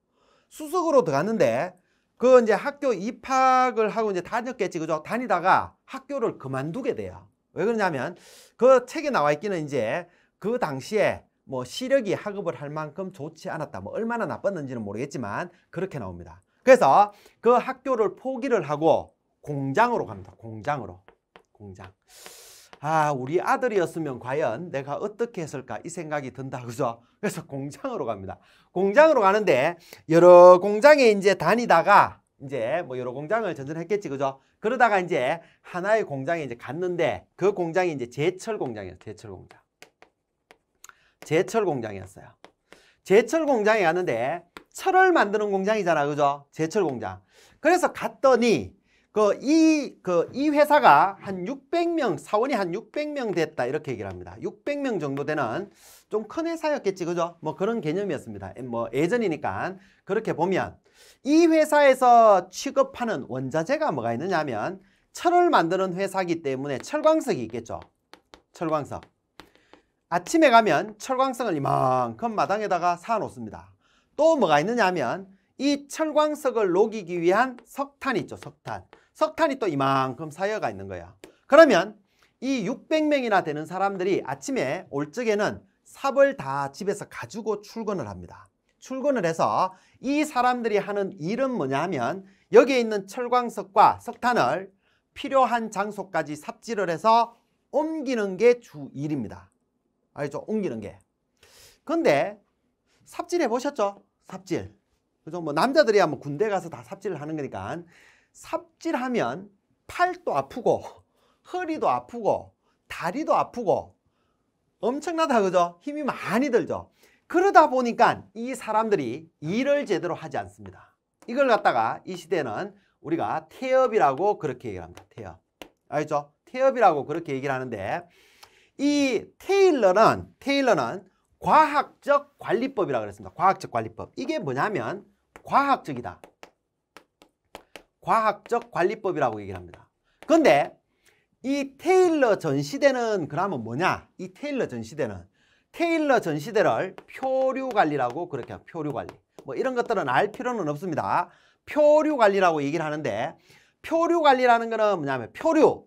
수석으로 들어갔는데 그 이제 학교 입학을 하고 이제 다녔겠지 그죠? 다니다가 학교를 그만두게 돼요. 왜 그러냐면 그 책에 나와 있기는 이제 그 당시에 뭐 시력이 학업을 할 만큼 좋지 않았다. 뭐 얼마나 나빴는지는 모르겠지만 그렇게 나옵니다. 그래서 그 학교를 포기를 하고 공장으로 갑니다. 공장으로. 공장. 아 우리 아들이었으면 과연 내가 어떻게 했을까 이 생각이 든다 그죠? 그래서 공장으로 갑니다. 공장으로 가는데 여러 공장에 이제 다니다가 이제 뭐 여러 공장을 전전했겠지 그죠? 그러다가 이제 하나의 공장에 이제 갔는데 그 공장이 이제 제철 공장이었어요. 제철 공장. 제철 공장이었어요. 제철 공장에 갔는데 철을 만드는 공장이잖아 그죠? 제철 공장. 그래서 갔더니 그이그이 그 회사가 한 600명 사원이 한 600명 됐다 이렇게 얘기를 합니다. 600명 정도 되는 좀 큰 회사였겠지 그죠? 뭐 그런 개념이었습니다. 뭐 예전이니까 그렇게 보면 이 회사에서 취급하는 원자재가 뭐가 있느냐 하면 철을 만드는 회사기 때문에 철광석이 있겠죠. 철광석. 아침에 가면 철광석을 이만큼 마당에다가 사놓습니다또 뭐가 있느냐 하면 이 철광석을 녹이기 위한 석탄 있죠. 석탄. 석탄이 또 이만큼 쌓여가 있는 거야. 그러면 이 600명이나 되는 사람들이 아침에 올 적에는 삽을 다 집에서 가지고 출근을 합니다. 출근을 해서 이 사람들이 하는 일은 뭐냐면 여기에 있는 철광석과 석탄을 필요한 장소까지 삽질을 해서 옮기는 게 주 일입니다. 알죠? 옮기는 게. 근데 삽질 해보셨죠? 삽질. 그죠? 뭐 남자들이야 뭐 군대 가서 다 삽질을 하는 거니까 삽질하면 팔도 아프고 허리도 아프고 다리도 아프고 엄청나다 그죠? 힘이 많이 들죠. 그러다 보니까 이 사람들이 일을 제대로 하지 않습니다. 이걸 갖다가 이 시대는 우리가 태엽이라고 그렇게 얘기를 합니다. 태엽. 알죠? 태엽이라고 그렇게 얘기를 하는데 이 테일러는 테일러는 과학적 관리법이라고 그랬습니다. 과학적 관리법. 이게 뭐냐면 과학적이다. 과학적 관리법이라고 얘기를 합니다. 그런데이 테일러 전시대는 그러면 뭐냐? 이 테일러 전시대는 테일러 전시대를 표류관리라고 그렇게 해요. 표류관리. 뭐 이런 것들은 알 필요는 없습니다. 표류관리라고 얘기를 하는데 표류관리라는 거는 뭐냐면 표류,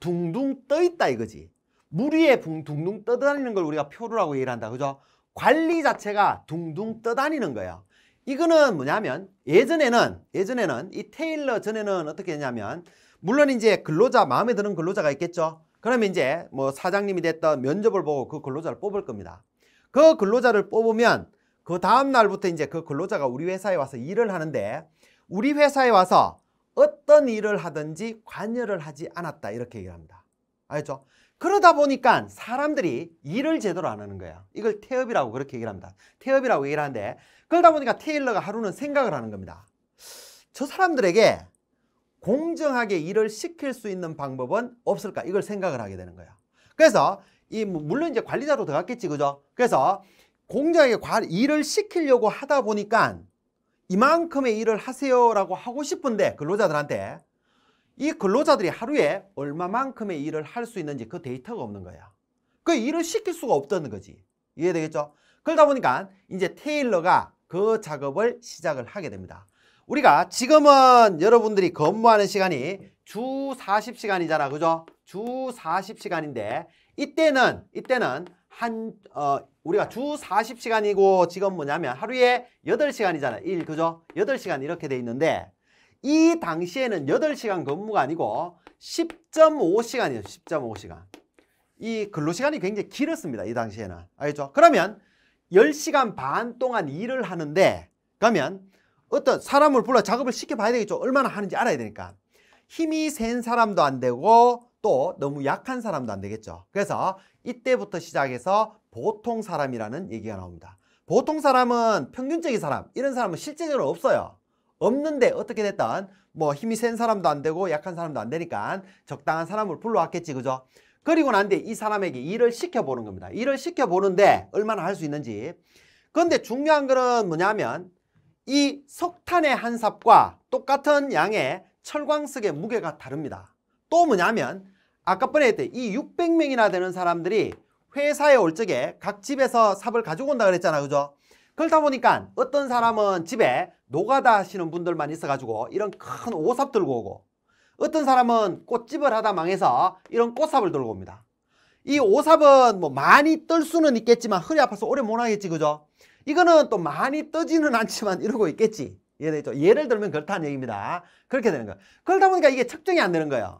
둥둥 떠 있다 이거지. 물 위에 둥둥 떠다니는 걸 우리가 표류라고 얘기를 한다. 그죠? 관리 자체가 둥둥 떠다니는 거예요 이거는 뭐냐면 예전에는 예전에는 이 테일러 전에는 어떻게 했냐면 물론 이제 근로자 마음에 드는 근로자가 있겠죠. 그러면 이제 뭐 사장님이 됐던 면접을 보고 그 근로자를 뽑을 겁니다. 그 근로자를 뽑으면 그 다음 날부터 이제 그 근로자가 우리 회사에 와서 일을 하는데 우리 회사에 와서 어떤 일을 하든지 관여를 하지 않았다 이렇게 얘기를 합니다. 알겠죠? 그러다 보니까 사람들이 일을 제대로 안 하는 거예요. 이걸 태업이라고 그렇게 얘기를 합니다. 태업이라고 얘기를 하는데 그러다 보니까 테일러가 하루는 생각을 하는 겁니다. 저 사람들에게 공정하게 일을 시킬 수 있는 방법은 없을까? 이걸 생각을 하게 되는 거예요. 그래서 이 뭐, 물론 이제 관리자로 들어갔겠지 그죠? 그래서 공정하게 일을 시키려고 하다 보니까 이만큼의 일을 하세요라고 하고 싶은데 근로자들한테 이 근로자들이 하루에 얼마만큼의 일을 할 수 있는지 그 데이터가 없는 거야. 그 일을 시킬 수가 없다는 거지. 이해되겠죠? 그러다 보니까 이제 테일러가 그 작업을 시작을 하게 됩니다. 우리가 지금은 여러분들이 근무하는 시간이 주 40시간이잖아. 그죠? 주 40시간인데 이때는 이때는 한 어, 우리가 주 40시간이고 지금 뭐냐면 하루에 8시간이잖아. 일 그죠? 8시간 이렇게 돼 있는데 이 당시에는 8시간 근무가 아니고 10.5시간이에요. 10.5시간. 이 근로시간이 굉장히 길었습니다. 이 당시에는. 알겠죠? 그러면 열시간반 동안 일을 하는데 그러면 어떤 사람을 불러 작업을 시켜봐야 되겠죠. 얼마나 하는지 알아야 되니까. 힘이 센 사람도 안 되고 또 너무 약한 사람도 안 되겠죠. 그래서 이때부터 시작해서 보통 사람이라는 얘기가 나옵니다. 보통 사람은 평균적인 사람, 이런 사람은 실제적으로 없어요. 없는데 어떻게 됐든 뭐 힘이 센 사람도 안 되고 약한 사람도 안 되니까 적당한 사람을 불러왔겠지, 그죠? 그리고 난 뒤에 이 사람에게 일을 시켜보는 겁니다. 일을 시켜보는데 얼마나 할 수 있는지. 그런데 중요한 거는 뭐냐면 이 석탄의 한 삽과 똑같은 양의 철광석의 무게가 다릅니다. 또 뭐냐면 아까 번에 했던 이 600명이나 되는 사람들이 회사에 올 적에 각 집에서 삽을 가지고 온다 그랬잖아 그죠? 그렇다 보니까 어떤 사람은 집에 노가다 하시는 분들만 있어가지고 이런 큰 오삽 들고 오고 어떤 사람은 꽃집을 하다 망해서 이런 꽃삽을 들고 옵니다. 이 오삽은 뭐 많이 뜰 수는 있겠지만 허리 아파서 오래 못 하겠지 그죠? 이거는 또 많이 뜨지는 않지만 이러고 있겠지. 예를, 예를 들면 그렇다는 얘기입니다. 그렇게 되는 거예요. 그러다 보니까 이게 측정이 안 되는 거예요.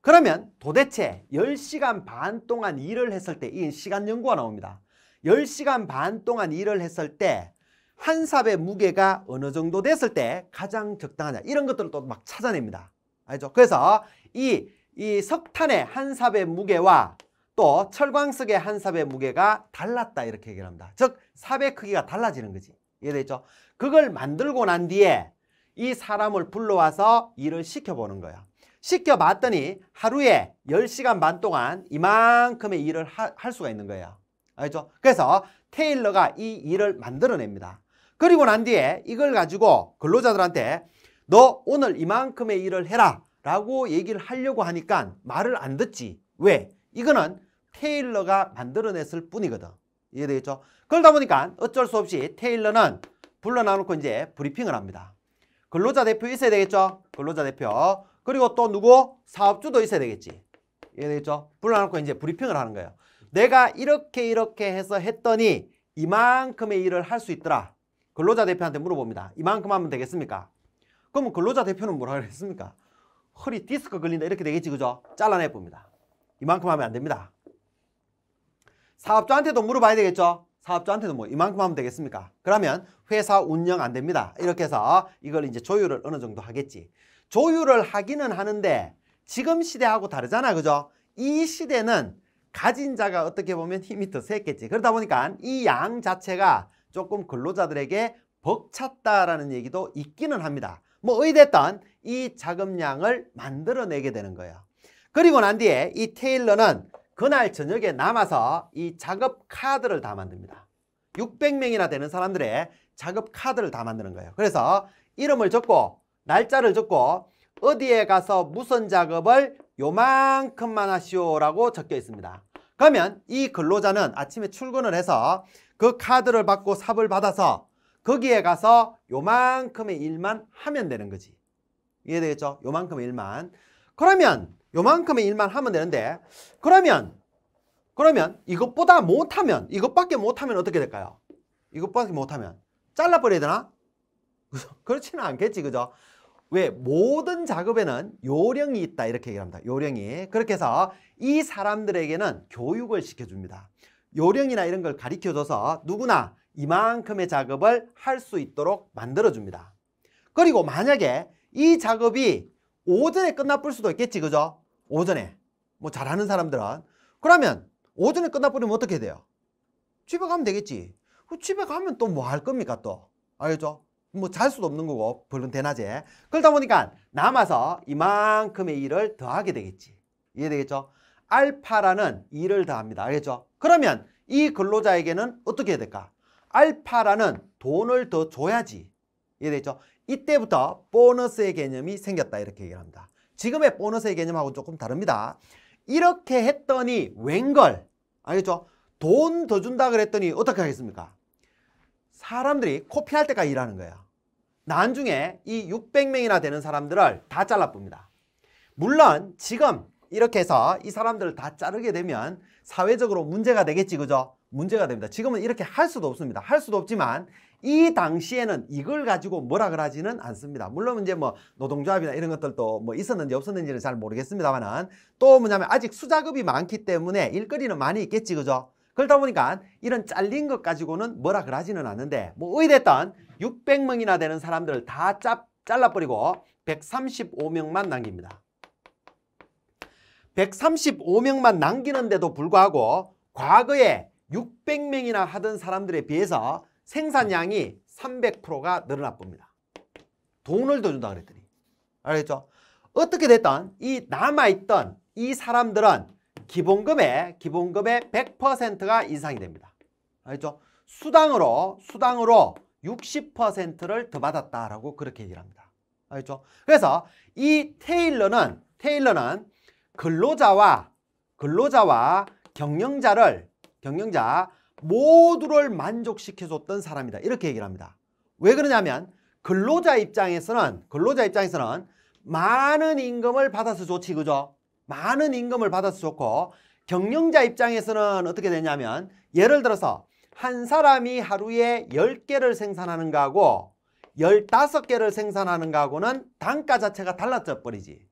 그러면 도대체 10시간 반 동안 일을 했을 때 이 시간 연구가 나옵니다. 10시간 반 동안 일을 했을 때 한 삽의 무게가 어느 정도 됐을 때 가장 적당하냐 이런 것들을 또 막 찾아냅니다. 알죠? 그래서 이, 이 석탄의 한 삽의 무게와 또 철광석의 한 삽의 무게가 달랐다 이렇게 얘기를 합니다. 즉 삽의 크기가 달라지는 거지. 이해됐죠? 그걸 만들고 난 뒤에 이 사람을 불러와서 일을 시켜보는 거야. 시켜봤더니 하루에 열시간반 동안 이만큼의 일을 하, 할 수가 있는 거예요. 알죠? 그래서 테일러가 이 일을 만들어냅니다. 그리고 난 뒤에 이걸 가지고 근로자들한테 너 오늘 이만큼의 일을 해라 라고 얘기를 하려고 하니까 말을 안 듣지. 왜? 이거는 테일러가 만들어냈을 뿐이거든. 이해되겠죠? 그러다 보니까 어쩔 수 없이 테일러는 불러놔놓고 이제 브리핑을 합니다. 근로자 대표 있어야 되겠죠? 근로자 대표. 그리고 또 누구? 사업주도 있어야 되겠지. 이해되겠죠? 불러놓고 이제 브리핑을 하는 거예요. 내가 이렇게 이렇게 해서 했더니 이만큼의 일을 할 수 있더라. 근로자 대표한테 물어봅니다. 이만큼 하면 되겠습니까? 그러면 근로자 대표는 뭐라 그랬습니까? 허리 디스크 걸린다 이렇게 되겠지 네 그죠? 잘라내 봅니다. 이만큼 하면 안 됩니다. 사업자한테도 물어봐야 되겠죠? 사업자한테도 뭐 이만큼 하면 되겠습니까? 그러면 회사 운영 안 됩니다. 이렇게 해서 이걸 이제 조율을 어느 정도 하겠지. 조율을 하기는 하는데 지금 시대하고 다르잖아 그죠? 이 시대는 가진 자가 어떻게 보면 힘이 더세겠지 그러다 보니까 이 양 자체가 조금 근로자들에게 벅찼다라는 얘기도 있기는 합니다. 뭐 의됐던 이자업량을 만들어내게 되는 거예요. 그리고 난 뒤에 이 테일러는 그날 저녁에 남아서 이 작업 카드를 다 만듭니다. 600명이나 되는 사람들의 작업 카드를 다 만드는 거예요. 그래서 이름을 적고 날짜를 적고 어디에 가서 무슨 작업을 요만큼만 하시오라고 적혀 있습니다. 그러면 이 근로자는 아침에 출근을 해서 그 카드를 받고 삽을 받아서 거기에 가서 요만큼의 일만 하면 되는 거지. 이해되겠죠? 요만큼의 일만. 그러면 요만큼의 일만 하면 되는데 그러면 그러면 이것보다 못하면 이것밖에 못하면 어떻게 될까요? 이것밖에 못하면 잘라버려야 되나? 그렇지는 않겠지 그죠? 왜 모든 작업에는 요령이 있다 이렇게 얘기합니다. 요령이 그렇게 해서 이 사람들에게는 교육을 시켜줍니다. 요령이나 이런 걸 가르쳐줘서 누구나 이만큼의 작업을 할 수 있도록 만들어줍니다. 그리고 만약에 이 작업이 오전에 끝나버릴 수도 있겠지, 그죠? 오전에. 뭐 잘하는 사람들은. 그러면 오전에 끝나버리면 어떻게 돼요? 집에 가면 되겠지. 그 집에 가면 또 뭐 할 겁니까, 또? 알죠? 뭐 잘 수도 없는 거고, 불론 대낮에. 그러다 보니까 남아서 이만큼의 일을 더 하게 되겠지. 이해되겠죠? 알파라는 2를 더합니다. 알겠죠? 그러면 이 근로자에게는 어떻게 해야 될까? 알파라는 돈을 더 줘야지. 이해되죠? 이때부터 보너스의 개념이 생겼다 이렇게 얘기를 합니다. 지금의 보너스의 개념하고 조금 다릅니다. 이렇게 했더니 웬걸 알겠죠? 돈 더 준다 그랬더니 어떻게 하겠습니까? 사람들이 코피할 때까지 일하는 거예요. 나중에 이 600명이나 되는 사람들을 다 잘라봅니다. 물론 지금 이렇게 해서 이 사람들을 다 자르게 되면 사회적으로 문제가 되겠지 그죠? 문제가 됩니다. 지금은 이렇게 할 수도 없습니다. 할 수도 없지만 이 당시에는 이걸 가지고 뭐라 그러지는 않습니다. 물론 이제 뭐 노동조합이나 이런 것들도 뭐 있었는지 없었는지는 잘 모르겠습니다만은 또 뭐냐면 아직 수작업이 많기 때문에 일거리는 많이 있겠지 그죠? 그러다 보니까 이런 잘린 것 가지고는 뭐라 그러지는 않는데 뭐의했던 600명이나 되는 사람들을 다 짭, 잘라버리고 135명만 남깁니다. 135명만 남기는데도 불구하고 과거에 600명이나 하던 사람들에 비해서 생산량이 300%가 늘어났습니다. 돈을 더 준다 그랬더니. 알겠죠? 어떻게 됐던 이 남아있던 이 사람들은 기본금의 기본금의 100%가 인상이 됩니다. 알겠죠? 수당으로 수당으로 60%를 더 받았다라고 그렇게 얘기를 합니다. 알겠죠? 그래서 이 테일러는 테일러는 근로자와 근로자와 경영자를 경영자 모두를 만족시켜줬던 사람이다. 이렇게 얘기를 합니다. 왜 그러냐면 근로자 입장에서는 근로자 입장에서는 많은 임금을 받아서 좋지 그죠? 많은 임금을 받아서 좋고 경영자 입장에서는 어떻게 되냐면 예를 들어서 한 사람이 하루에 열개를 생산하는 거하고 열다섯 개를 생산하는 거하고는 단가 자체가 달라져 버리지.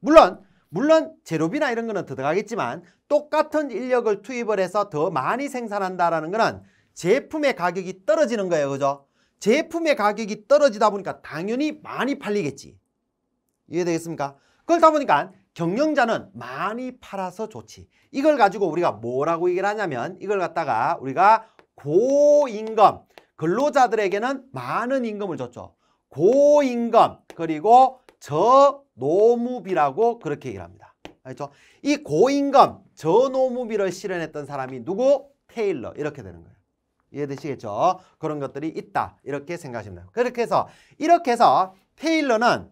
물론 물론 재료비나 이런 거는 들어가겠지만 똑같은 인력을 투입을 해서 더 많이 생산한다라는 거는 제품의 가격이 떨어지는 거예요. 그죠? 제품의 가격이 떨어지다 보니까 당연히 많이 팔리겠지. 이해되겠습니까? 그렇다 보니까 경영자는 많이 팔아서 좋지. 이걸 가지고 우리가 뭐라고 얘기를 하냐면 이걸 갖다가 우리가 고임금, 근로자들에게는 많은 임금을 줬죠. 고임금, 그리고 저 노무비라고 그렇게 얘기를 합니다. 알죠? 이 고임금 저노무비를 실현했던 사람이 누구? 테일러 이렇게 되는 거예요. 이해되시겠죠? 그런 것들이 있다 이렇게 생각하시면 돼요. 그렇게 해서 이렇게 해서 테일러는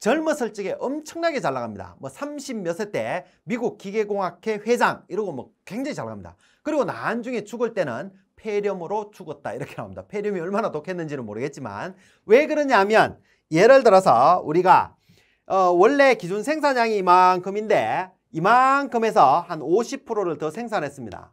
젊었을 적에 엄청나게 잘 나갑니다. 뭐 30몇 세 때 미국 기계공학회 회장 이러고 뭐 굉장히 잘 나갑니다. 그리고 나중에 죽을 때는 폐렴으로 죽었다 이렇게 나옵니다. 폐렴이 얼마나 독했는지는 모르겠지만 왜 그러냐면 예를 들어서 우리가 어, 원래 기준 생산량이 이만큼인데 이만큼에서 한 50%를 더 생산했습니다.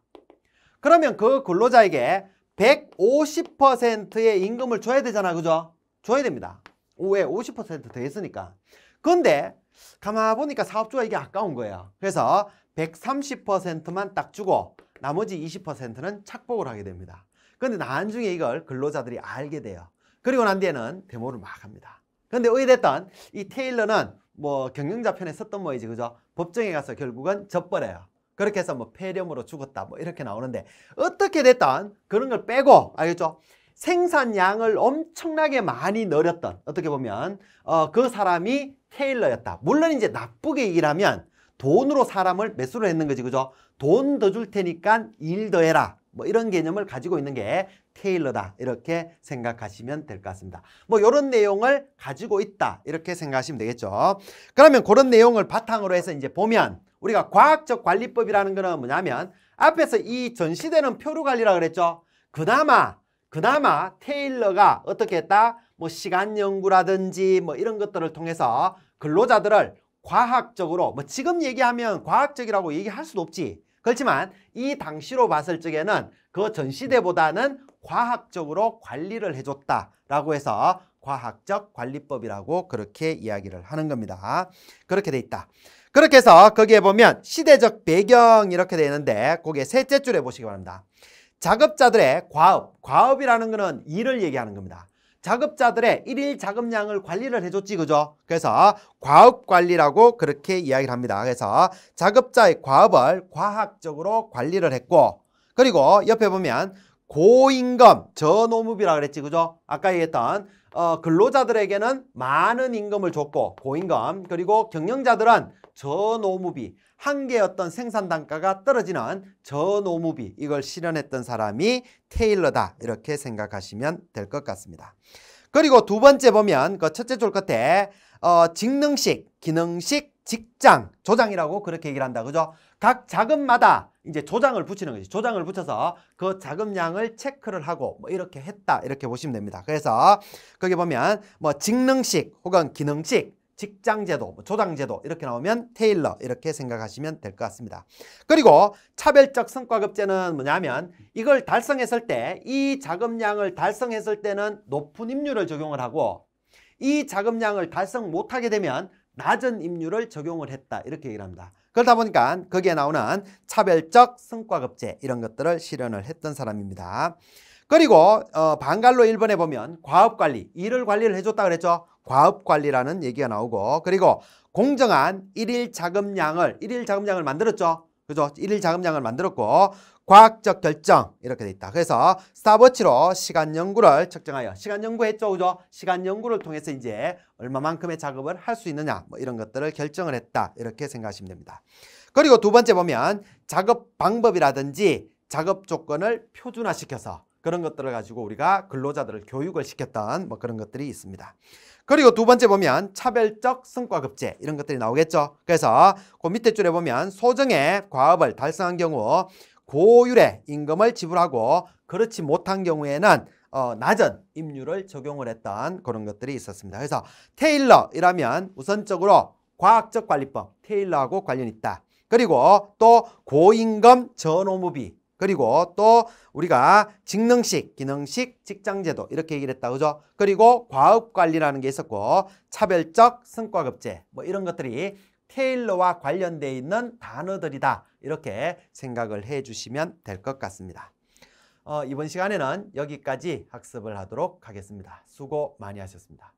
그러면 그 근로자에게 150%의 임금을 줘야 되잖아. 그죠? 줘야 됩니다. 왜? 50%더 했으니까. 근데 가만 보니까 사업주가 이게 아까운 거예요. 그래서 130%만 딱 주고 나머지 20%는 착복을 하게 됩니다. 근데 나중에 이걸 근로자들이 알게 돼요. 그리고 난 뒤에는 데모를 막 합니다. 근데 어찌됐던이 테일러는 뭐 경영자 편에 섰던 모이지 그죠? 법정에 가서 결국은 젖버려요. 그렇게 해서 뭐 폐렴으로 죽었다 뭐 이렇게 나오는데 어떻게 됐던 그런 걸 빼고 알겠죠? 생산량을 엄청나게 많이 늘렸던 어떻게 보면 어, 그 사람이 테일러였다. 물론 이제 나쁘게 일하면 돈으로 사람을 매수를 했는 거지 그죠? 돈 더 줄 테니까 일 더 해라. 뭐 이런 개념을 가지고 있는 게 테일러다 이렇게 생각하시면 될 것 같습니다. 뭐 이런 내용을 가지고 있다 이렇게 생각하시면 되겠죠. 그러면 그런 내용을 바탕으로 해서 이제 보면 우리가 과학적 관리법이라는 거는 뭐냐면 앞에서 이 전시되는 표류 관리라 그랬죠. 그나마 그나마 테일러가 어떻게 했다? 뭐 시간 연구라든지 뭐 이런 것들을 통해서 근로자들을 과학적으로 뭐 지금 얘기하면 과학적이라고 얘기할 수도 없지. 그렇지만 이 당시로 봤을 적에는 그 전시대보다는 과학적으로 관리를 해줬다라고 해서 과학적 관리법이라고 그렇게 이야기를 하는 겁니다. 그렇게 돼 있다. 그렇게 해서 거기에 보면 시대적 배경 이렇게 되는데 거기에 셋째 줄에 보시기 바랍니다. 작업자들의 과업, 과업이라는 것은 일을 얘기하는 겁니다. 작업자들의 일일 작업량을 관리를 해줬지 그죠? 그래서 과업 관리라고 그렇게 이야기를 합니다. 그래서 작업자의 과업을 과학적으로 관리를 했고 그리고 옆에 보면 고임금 저노무비라 그랬지 그죠? 아까 얘기했던 어, 근로자들에게는 많은 임금을 줬고 고임금 그리고 경영자들은 저노무비 한 개의 어떤 생산 단가가 떨어지는 저노무비 이걸 실현했던 사람이 테일러다 이렇게 생각하시면 될 것 같습니다. 그리고 두 번째 보면 그 첫째 줄 끝에 어, 직능식, 기능식, 직장, 조장이라고 그렇게 얘기를 한다. 그죠? 각 자금마다 이제 조장을 붙이는 거지. 조장을 붙여서 그 자금량을 체크를 하고 뭐 이렇게 했다. 이렇게 보시면 됩니다. 그래서 거기 보면 뭐 직능식 혹은 기능식 직장제도, 뭐 조당제도 이렇게 나오면 테일러 이렇게 생각하시면 될 것 같습니다. 그리고 차별적 성과급제는 뭐냐면 이걸 달성했을 때 이 자금량을 달성했을 때는 높은 임률을 적용을 하고 이 자금량을 달성 못하게 되면 낮은 임률을 적용을 했다 이렇게 얘기를 합니다. 그러다 보니까 거기에 나오는 차별적 성과급제 이런 것들을 실현을 했던 사람입니다. 그리고 어, 방갈로 1번에 보면 과업관리, 일을 관리를 해줬다 그랬죠. 과업 관리라는 얘기가 나오고 그리고 공정한 일일 자금량을 일일 자금량을 만들었죠. 그죠? 일일 자금량을 만들었고 과학적 결정 이렇게 돼 있다. 그래서 스타버치로 시간 연구를 측정하여 시간 연구했죠. 그죠? 시간 연구를 통해서 이제 얼마만큼의 작업을 할 수 있느냐 뭐 이런 것들을 결정을 했다. 이렇게 생각하시면 됩니다. 그리고 두 번째 보면 작업 방법이라든지 작업 조건을 표준화시켜서 그런 것들을 가지고 우리가 근로자들을 교육을 시켰던 뭐 그런 것들이 있습니다. 그리고 두 번째 보면 차별적 성과급제 이런 것들이 나오겠죠. 그래서 그 밑에 줄에 보면 소정의 과업을 달성한 경우 고율의 임금을 지불하고 그렇지 못한 경우에는 어, 낮은 임률을 적용을 했던 그런 것들이 있었습니다. 그래서 테일러이라면 우선적으로 과학적 관리법 테일러하고 관련 있다. 그리고 또 고임금 전호무비 그리고 또 우리가 직능식, 기능식, 직장제도 이렇게 얘기를 했다. 그죠? 그리고 과업관리라는 게 있었고 차별적 성과급제 뭐 이런 것들이 테일러와 관련돼 있는 단어들이다. 이렇게 생각을 해주시면 될 것 같습니다. 어, 이번 시간에는 여기까지 학습을 하도록 하겠습니다. 수고 많이 하셨습니다.